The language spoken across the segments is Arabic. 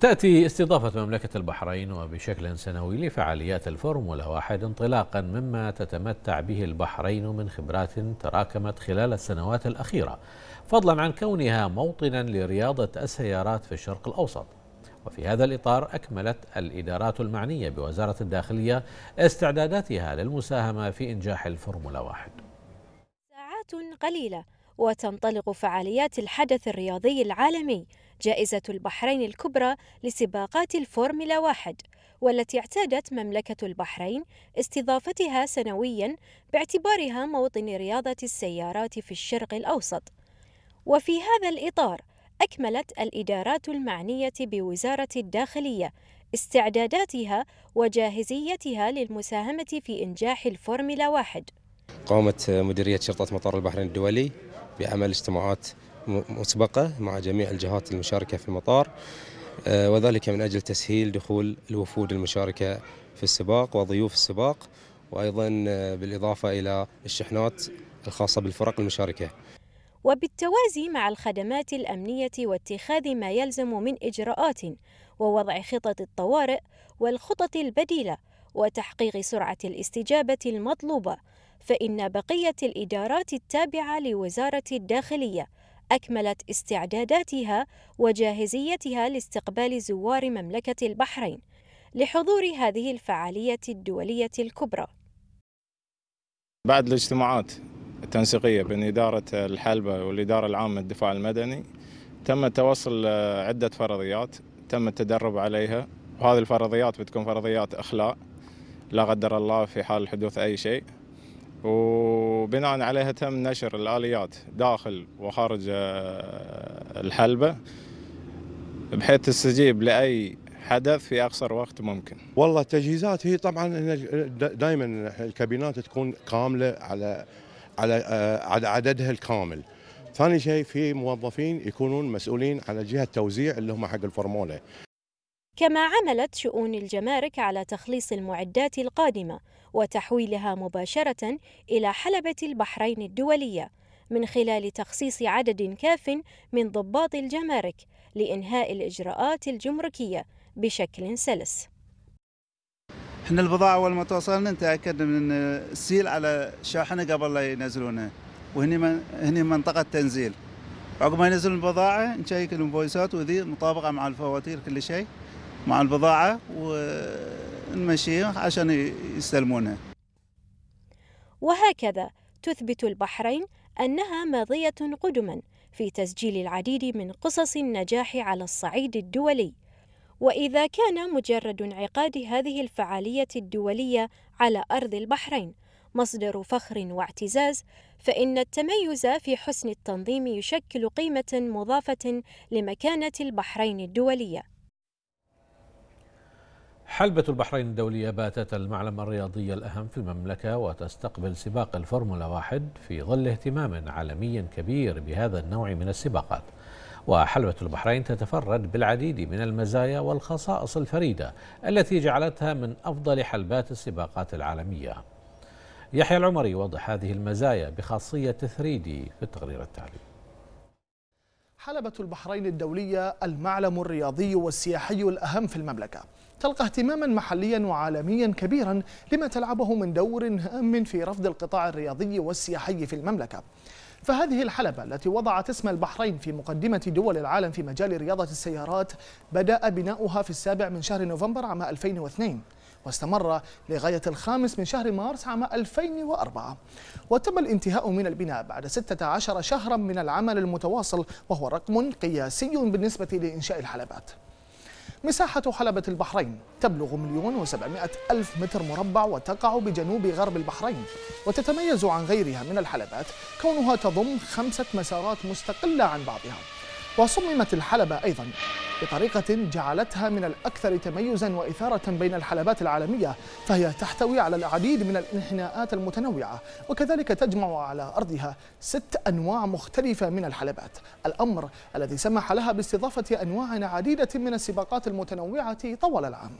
تأتي استضافة مملكة البحرين وبشكل سنوي لفعاليات الفورمولا واحد انطلاقا مما تتمتع به البحرين من خبرات تراكمت خلال السنوات الأخيرة فضلا عن كونها موطنا لرياضة السيارات في الشرق الأوسط وفي هذا الإطار أكملت الإدارات المعنية بوزارة الداخلية استعداداتها للمساهمة في إنجاح الفورمولا واحد ساعات قليلة وتنطلق فعاليات الحدث الرياضي العالمي جائزة البحرين الكبرى لسباقات الفورمولا واحد والتي اعتادت مملكة البحرين استضافتها سنويا باعتبارها موطن رياضة السيارات في الشرق الأوسط وفي هذا الإطار أكملت الإدارات المعنية بوزارة الداخلية استعداداتها وجاهزيتها للمساهمة في إنجاح الفورمولا واحد قامت مديرية شرطة مطار البحرين الدولي بعمل اجتماعات مسبقة مع جميع الجهات المشاركة في المطار آه، وذلك من أجل تسهيل دخول الوفود المشاركة في السباق وضيوف السباق وأيضا آه، بالإضافة إلى الشحنات الخاصة بالفرق المشاركة وبالتوازي مع الخدمات الأمنية واتخاذ ما يلزم من إجراءات ووضع خطط الطوارئ والخطط البديلة وتحقيق سرعة الاستجابة المطلوبة فإن بقية الإدارات التابعة لوزارة الداخلية أكملت استعداداتها وجاهزيتها لاستقبال زوار مملكة البحرين لحضور هذه الفعالية الدولية الكبرى. بعد الاجتماعات التنسيقية بين إدارة الحلبة والإدارة العامة للدفاع المدني تم توصل عدة فرضيات تم التدرب عليها وهذه الفرضيات بتكون فرضيات إخلاء لا قدر الله في حال حدوث أي شيء وبناء عليها تم نشر الآليات داخل وخارج آه، الحلبة بحيث تستجيب لأي حدث في اقصر وقت ممكن. والله التجهيزات هي طبعا دائما الكابينات تكون كامله على على آه، على عددها الكامل. ثاني شيء في موظفين يكونون مسؤولين على جهه التوزيع اللي هم حق الفرموله. كما عملت شؤون الجمارك على تخليص المعدات القادمه وتحويلها مباشرة إلى حلبة البحرين الدولية من خلال تخصيص عدد كاف من ضباط الجمارك لإنهاء الإجراءات الجمركية بشكل سلس احنا البضاعة أول ما توصلنا نتأكد من السيل على الشاحنة قبل لا ينزلونها وهني من هني منطقة تنزيل عقب ما ينزلون البضاعة نشيك الانفويسات وذي مطابقة مع الفواتير كل شيء مع البضاعة و المشيخ عشان يستلمونها وهكذا تثبت البحرين أنها ماضية قدما في تسجيل العديد من قصص النجاح على الصعيد الدولي وإذا كان مجرد انعقاد هذه الفعالية الدولية على أرض البحرين مصدر فخر واعتزاز فإن التميز في حسن التنظيم يشكل قيمة مضافة لمكانة البحرين الدولية حلبة البحرين الدولية باتت المعلم الرياضي الأهم في المملكة وتستقبل سباق الفورمولا واحد في ظل اهتمام عالمي كبير بهذا النوع من السباقات وحلبة البحرين تتفرد بالعديد من المزايا والخصائص الفريدة التي جعلتها من أفضل حلبات السباقات العالمية يحيى العمري وضح هذه المزايا بخاصية 3D في التقرير التالي حلبة البحرين الدولية المعلم الرياضي والسياحي الأهم في المملكة تلقى اهتماما محليا وعالميا كبيرا لما تلعبه من دور هام في رفض القطاع الرياضي والسياحي في المملكة فهذه الحلبة التي وضعت اسم البحرين في مقدمة دول العالم في مجال رياضة السيارات بدأ بناؤها في السابع من شهر نوفمبر عام 2002 واستمر لغاية الخامس من شهر مارس عام 2004 وتم الانتهاء من البناء بعد 16 شهرا من العمل المتواصل وهو رقم قياسي بالنسبة لإنشاء الحلبات مساحة حلبة البحرين تبلغ مليون وسبعمائة ألف متر مربع وتقع بجنوب غرب البحرين وتتميز عن غيرها من الحلبات كونها تضم خمسة مسارات مستقلة عن بعضها وصممت الحلبة أيضا بطريقة جعلتها من الأكثر تميزا وإثارة بين الحلبات العالمية فهي تحتوي على العديد من الانحناءات المتنوعة وكذلك تجمع على أرضها ست أنواع مختلفة من الحلبات الأمر الذي سمح لها باستضافة أنواع عديدة من السباقات المتنوعة طوال العام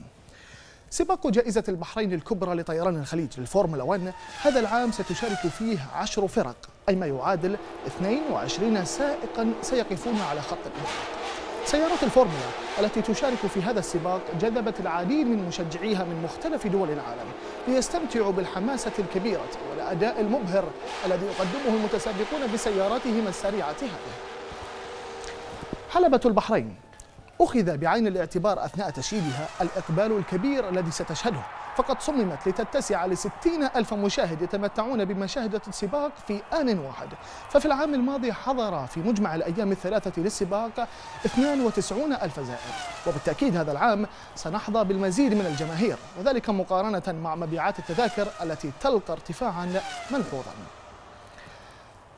سباق جائزة البحرين الكبرى لطيران الخليج للفورمولا 1 هذا العام ستشارك فيه عشر فرق أي ما يعادل 22 سائقا سيقفون على خط الانطلاق سيارات الفورمولا التي تشارك في هذا السباق جذبت العديد من مشجعيها من مختلف دول العالم ليستمتعوا بالحماسة الكبيرة والأداء المبهر الذي يقدمه المتسابقون بسياراتهم السريعة هذه حلبة البحرين أخذ بعين الاعتبار أثناء تشييدها الإقبال الكبير الذي ستشهده فقد صممت لتتسع لستين ألف مشاهد يتمتعون بمشاهدة السباق في آن واحد ففي العام الماضي حضر في مجمع الأيام الثلاثة للسباق 92 ألف زائر وبالتأكيد هذا العام سنحظى بالمزيد من الجماهير وذلك مقارنة مع مبيعات التذاكر التي تلقى ارتفاعا ملحوظا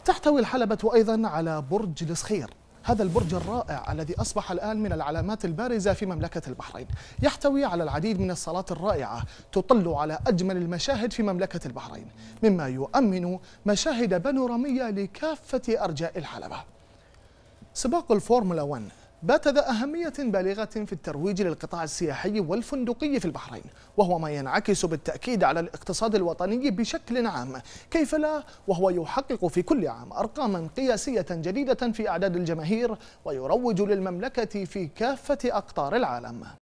تحتوي الحلبة أيضا على برج الصخير هذا البرج الرائع الذي أصبح الآن من العلامات البارزة في مملكة البحرين يحتوي على العديد من الصالات الرائعة تطل على أجمل المشاهد في مملكة البحرين مما يؤمن مشاهد بانورامية لكافة أرجاء الحلبة سباق الفورمولا 1 بات ذا أهمية بالغة في الترويج للقطاع السياحي والفندقي في البحرين وهو ما ينعكس بالتأكيد على الاقتصاد الوطني بشكل عام كيف لا وهو يحقق في كل عام أرقاما قياسية جديدة في أعداد الجماهير ويروج للمملكة في كافة أقطار العالم